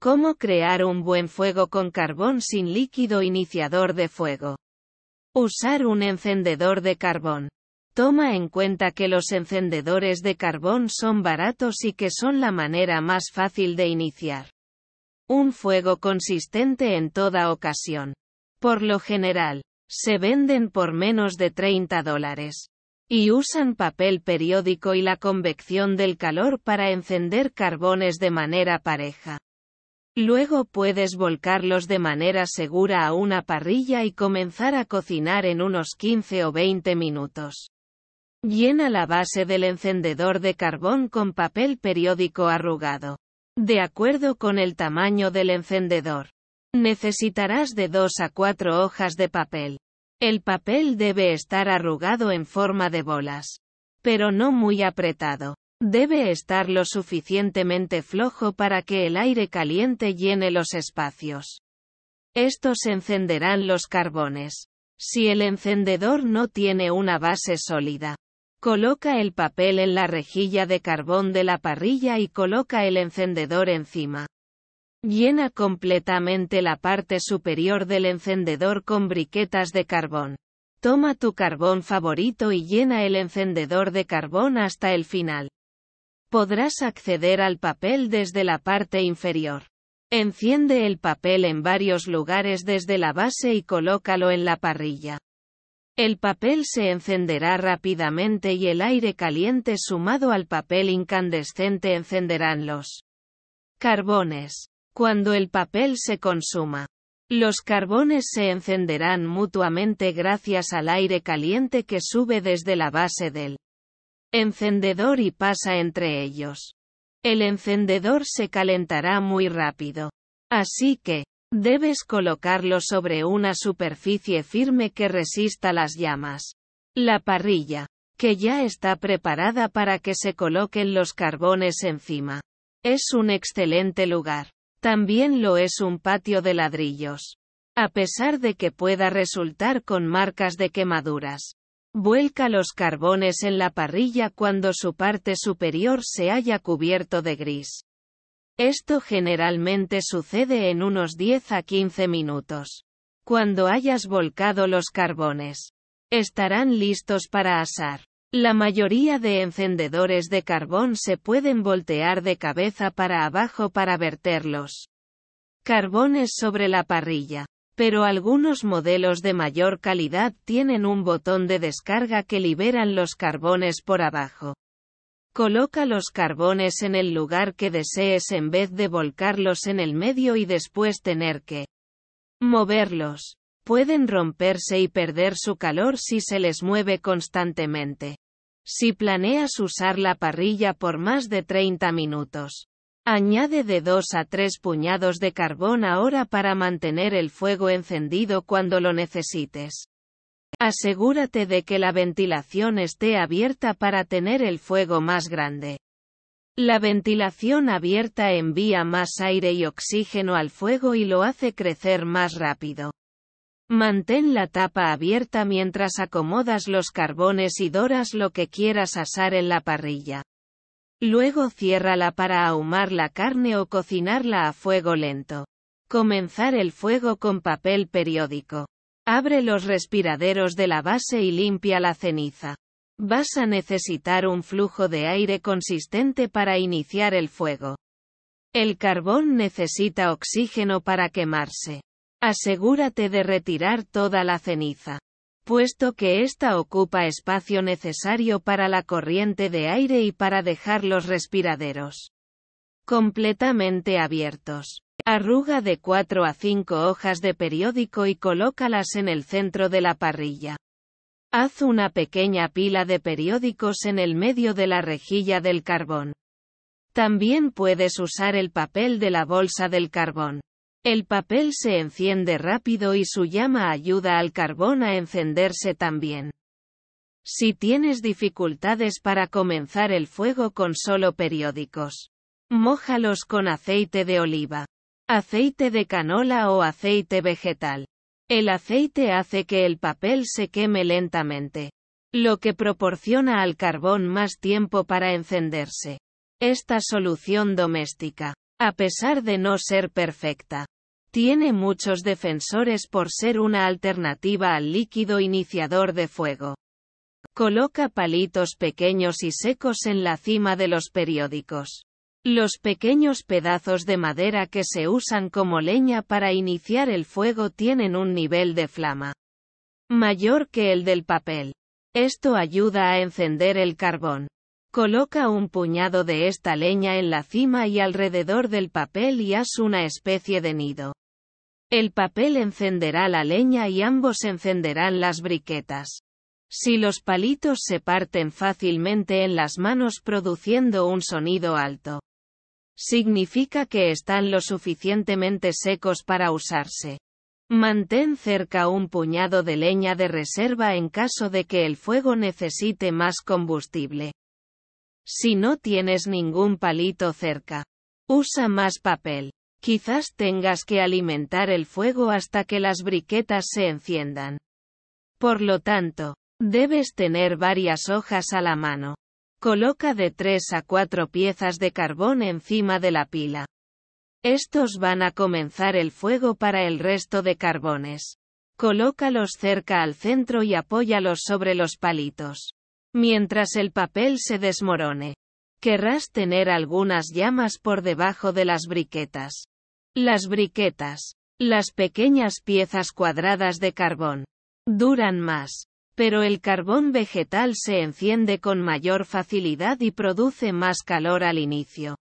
Cómo crear un buen fuego con carbón sin líquido iniciador de fuego. Usar un encendedor de carbón. Toma en cuenta que los encendedores de carbón son baratos y que son la manera más fácil de iniciar un fuego consistente en toda ocasión. Por lo general, se venden por menos de 30 dólares. Y usan papel periódico y la convección del calor para encender carbones de manera pareja. Luego puedes volcarlos de manera segura a una parrilla y comenzar a cocinar en unos 15 o 20 minutos. Llena la base del encendedor de carbón con papel periódico arrugado. De acuerdo con el tamaño del encendedor. Necesitarás de 2 a 4 hojas de papel. El papel debe estar arrugado en forma de bolas. Pero no muy apretado. Debe estar lo suficientemente flojo para que el aire caliente llene los espacios. Estos encenderán los carbones. Si el encendedor no tiene una base sólida, coloca el papel en la rejilla de carbón de la parrilla y coloca el encendedor encima. Llena completamente la parte superior del encendedor con briquetas de carbón. Toma tu carbón favorito y llena el encendedor de carbón hasta el final. Podrás acceder al papel desde la parte inferior. Enciende el papel en varios lugares desde la base y colócalo en la parrilla. El papel se encenderá rápidamente y el aire caliente sumado al papel incandescente encenderán los carbones. Cuando el papel se consuma, los carbones se encenderán mutuamente gracias al aire caliente que sube desde la base del encendedor y pasa entre ellos. El encendedor se calentará muy rápido. Así que, debes colocarlo sobre una superficie firme que resista las llamas. La parrilla, que ya está preparada para que se coloquen los carbones encima. Es un excelente lugar. También lo es un patio de ladrillos. A pesar de que pueda resultar con marcas de quemaduras. Vuelca los carbones en la parrilla cuando su parte superior se haya cubierto de gris. Esto generalmente sucede en unos 10 a 15 minutos. Cuando hayas volcado los carbones, estarán listos para asar. La mayoría de encendedores de carbón se pueden voltear de cabeza para abajo para verterlos. Carbones sobre la parrilla pero algunos modelos de mayor calidad tienen un botón de descarga que liberan los carbones por abajo. Coloca los carbones en el lugar que desees en vez de volcarlos en el medio y después tener que moverlos. Pueden romperse y perder su calor si se les mueve constantemente. Si planeas usar la parrilla por más de 30 minutos, Añade de 2 a 3 puñados de carbón ahora para mantener el fuego encendido cuando lo necesites. Asegúrate de que la ventilación esté abierta para tener el fuego más grande. La ventilación abierta envía más aire y oxígeno al fuego y lo hace crecer más rápido. Mantén la tapa abierta mientras acomodas los carbones y doras lo que quieras asar en la parrilla. Luego ciérrala para ahumar la carne o cocinarla a fuego lento. Comenzar el fuego con papel periódico. Abre los respiraderos de la base y limpia la ceniza. Vas a necesitar un flujo de aire consistente para iniciar el fuego. El carbón necesita oxígeno para quemarse. Asegúrate de retirar toda la ceniza puesto que ésta ocupa espacio necesario para la corriente de aire y para dejar los respiraderos completamente abiertos. Arruga de 4 a 5 hojas de periódico y colócalas en el centro de la parrilla. Haz una pequeña pila de periódicos en el medio de la rejilla del carbón. También puedes usar el papel de la bolsa del carbón. El papel se enciende rápido y su llama ayuda al carbón a encenderse también. Si tienes dificultades para comenzar el fuego con solo periódicos, mójalos con aceite de oliva, aceite de canola o aceite vegetal. El aceite hace que el papel se queme lentamente, lo que proporciona al carbón más tiempo para encenderse. Esta solución doméstica a pesar de no ser perfecta. Tiene muchos defensores por ser una alternativa al líquido iniciador de fuego. Coloca palitos pequeños y secos en la cima de los periódicos. Los pequeños pedazos de madera que se usan como leña para iniciar el fuego tienen un nivel de flama mayor que el del papel. Esto ayuda a encender el carbón. Coloca un puñado de esta leña en la cima y alrededor del papel y haz una especie de nido. El papel encenderá la leña y ambos encenderán las briquetas. Si los palitos se parten fácilmente en las manos produciendo un sonido alto, significa que están lo suficientemente secos para usarse. Mantén cerca un puñado de leña de reserva en caso de que el fuego necesite más combustible. Si no tienes ningún palito cerca, usa más papel. Quizás tengas que alimentar el fuego hasta que las briquetas se enciendan. Por lo tanto, debes tener varias hojas a la mano. Coloca de 3 a cuatro piezas de carbón encima de la pila. Estos van a comenzar el fuego para el resto de carbones. Colócalos cerca al centro y apóyalos sobre los palitos. Mientras el papel se desmorone. Querrás tener algunas llamas por debajo de las briquetas. Las briquetas. Las pequeñas piezas cuadradas de carbón. Duran más. Pero el carbón vegetal se enciende con mayor facilidad y produce más calor al inicio.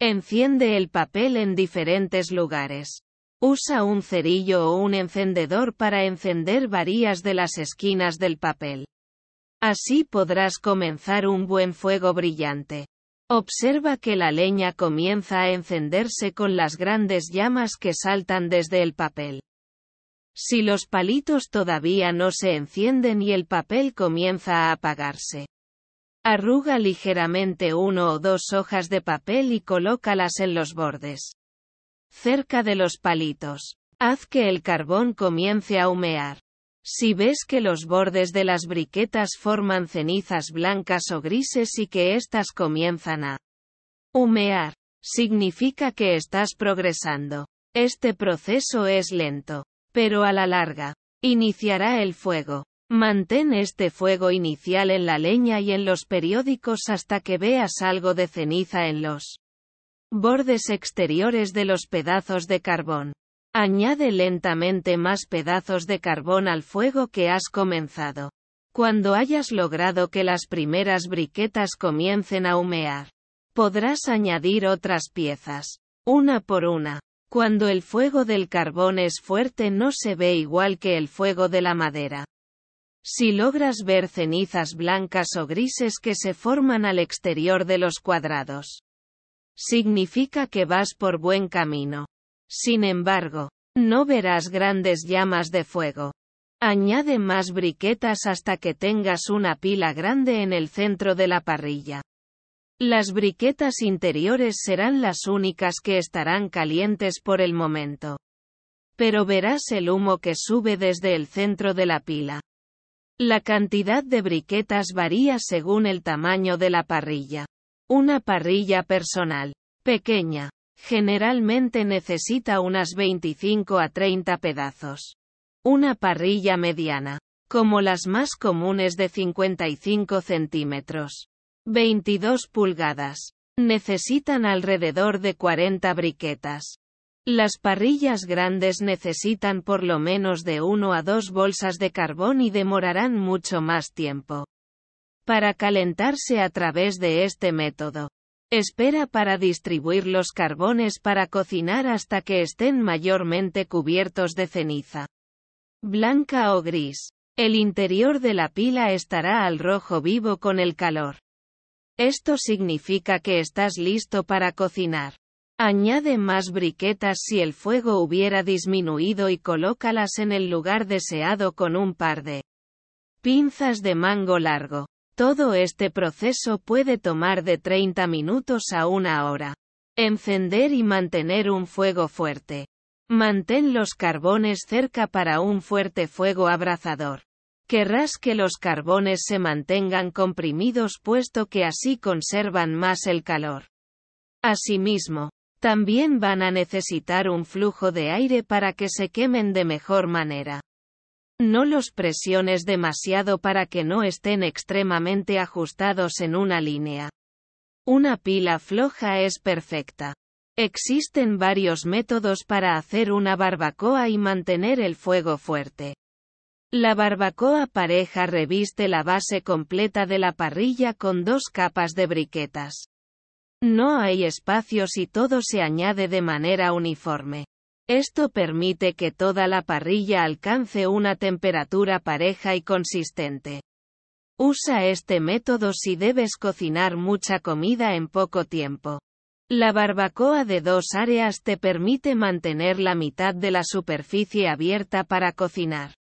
Enciende el papel en diferentes lugares. Usa un cerillo o un encendedor para encender varias de las esquinas del papel. Así podrás comenzar un buen fuego brillante. Observa que la leña comienza a encenderse con las grandes llamas que saltan desde el papel. Si los palitos todavía no se encienden y el papel comienza a apagarse. Arruga ligeramente uno o dos hojas de papel y colócalas en los bordes. Cerca de los palitos. Haz que el carbón comience a humear. Si ves que los bordes de las briquetas forman cenizas blancas o grises y que éstas comienzan a humear, significa que estás progresando. Este proceso es lento, pero a la larga, iniciará el fuego. Mantén este fuego inicial en la leña y en los periódicos hasta que veas algo de ceniza en los bordes exteriores de los pedazos de carbón. Añade lentamente más pedazos de carbón al fuego que has comenzado. Cuando hayas logrado que las primeras briquetas comiencen a humear, podrás añadir otras piezas, una por una. Cuando el fuego del carbón es fuerte no se ve igual que el fuego de la madera. Si logras ver cenizas blancas o grises que se forman al exterior de los cuadrados, significa que vas por buen camino. Sin embargo, no verás grandes llamas de fuego. Añade más briquetas hasta que tengas una pila grande en el centro de la parrilla. Las briquetas interiores serán las únicas que estarán calientes por el momento. Pero verás el humo que sube desde el centro de la pila. La cantidad de briquetas varía según el tamaño de la parrilla. Una parrilla personal, pequeña, Generalmente necesita unas 25 a 30 pedazos. Una parrilla mediana. Como las más comunes de 55 centímetros. 22 pulgadas. Necesitan alrededor de 40 briquetas. Las parrillas grandes necesitan por lo menos de 1 a 2 bolsas de carbón y demorarán mucho más tiempo. Para calentarse a través de este método, Espera para distribuir los carbones para cocinar hasta que estén mayormente cubiertos de ceniza. Blanca o gris. El interior de la pila estará al rojo vivo con el calor. Esto significa que estás listo para cocinar. Añade más briquetas si el fuego hubiera disminuido y colócalas en el lugar deseado con un par de pinzas de mango largo. Todo este proceso puede tomar de 30 minutos a una hora. Encender y mantener un fuego fuerte. Mantén los carbones cerca para un fuerte fuego abrazador. Querrás que los carbones se mantengan comprimidos puesto que así conservan más el calor. Asimismo, también van a necesitar un flujo de aire para que se quemen de mejor manera. No los presiones demasiado para que no estén extremadamente ajustados en una línea. Una pila floja es perfecta. Existen varios métodos para hacer una barbacoa y mantener el fuego fuerte. La barbacoa pareja reviste la base completa de la parrilla con dos capas de briquetas. No hay espacios y todo se añade de manera uniforme. Esto permite que toda la parrilla alcance una temperatura pareja y consistente. Usa este método si debes cocinar mucha comida en poco tiempo. La barbacoa de dos áreas te permite mantener la mitad de la superficie abierta para cocinar.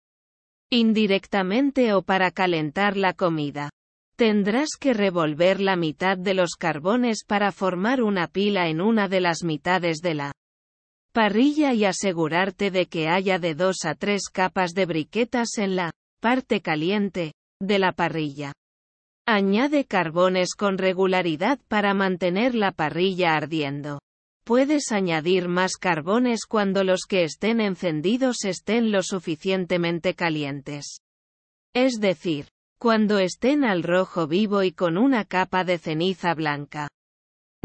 Indirectamente o para calentar la comida. Tendrás que revolver la mitad de los carbones para formar una pila en una de las mitades de la parrilla y asegurarte de que haya de dos a tres capas de briquetas en la parte caliente de la parrilla. Añade carbones con regularidad para mantener la parrilla ardiendo. Puedes añadir más carbones cuando los que estén encendidos estén lo suficientemente calientes. Es decir, cuando estén al rojo vivo y con una capa de ceniza blanca.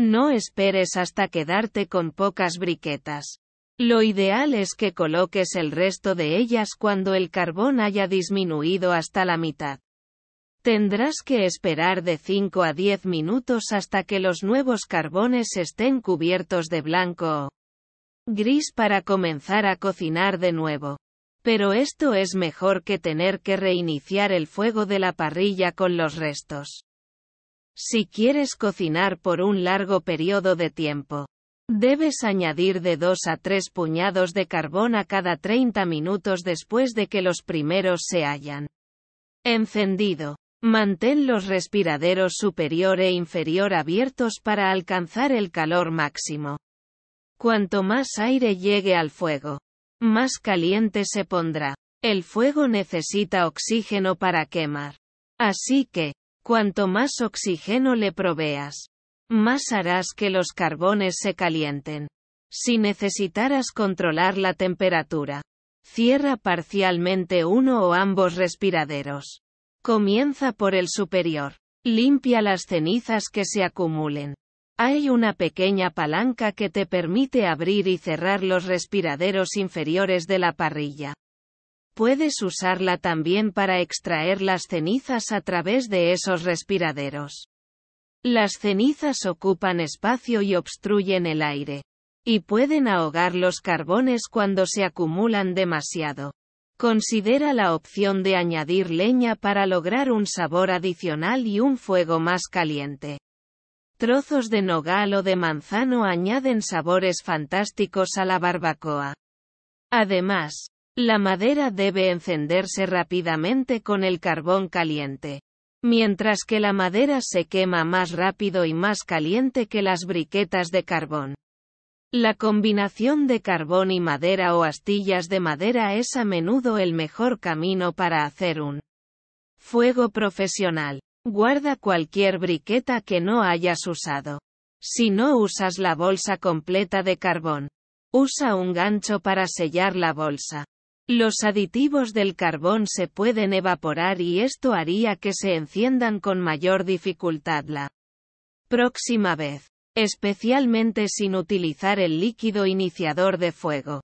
No esperes hasta quedarte con pocas briquetas. Lo ideal es que coloques el resto de ellas cuando el carbón haya disminuido hasta la mitad. Tendrás que esperar de 5 a 10 minutos hasta que los nuevos carbones estén cubiertos de blanco o gris para comenzar a cocinar de nuevo. Pero esto es mejor que tener que reiniciar el fuego de la parrilla con los restos. Si quieres cocinar por un largo periodo de tiempo, debes añadir de 2 a 3 puñados de carbón a cada 30 minutos después de que los primeros se hayan encendido. Mantén los respiraderos superior e inferior abiertos para alcanzar el calor máximo. Cuanto más aire llegue al fuego, más caliente se pondrá. El fuego necesita oxígeno para quemar. Así que, Cuanto más oxígeno le proveas, más harás que los carbones se calienten. Si necesitaras controlar la temperatura, cierra parcialmente uno o ambos respiraderos. Comienza por el superior. Limpia las cenizas que se acumulen. Hay una pequeña palanca que te permite abrir y cerrar los respiraderos inferiores de la parrilla. Puedes usarla también para extraer las cenizas a través de esos respiraderos. Las cenizas ocupan espacio y obstruyen el aire. Y pueden ahogar los carbones cuando se acumulan demasiado. Considera la opción de añadir leña para lograr un sabor adicional y un fuego más caliente. Trozos de nogal o de manzano añaden sabores fantásticos a la barbacoa. Además, la madera debe encenderse rápidamente con el carbón caliente. Mientras que la madera se quema más rápido y más caliente que las briquetas de carbón. La combinación de carbón y madera o astillas de madera es a menudo el mejor camino para hacer un fuego profesional. Guarda cualquier briqueta que no hayas usado. Si no usas la bolsa completa de carbón, usa un gancho para sellar la bolsa. Los aditivos del carbón se pueden evaporar y esto haría que se enciendan con mayor dificultad la próxima vez, especialmente sin utilizar el líquido iniciador de fuego.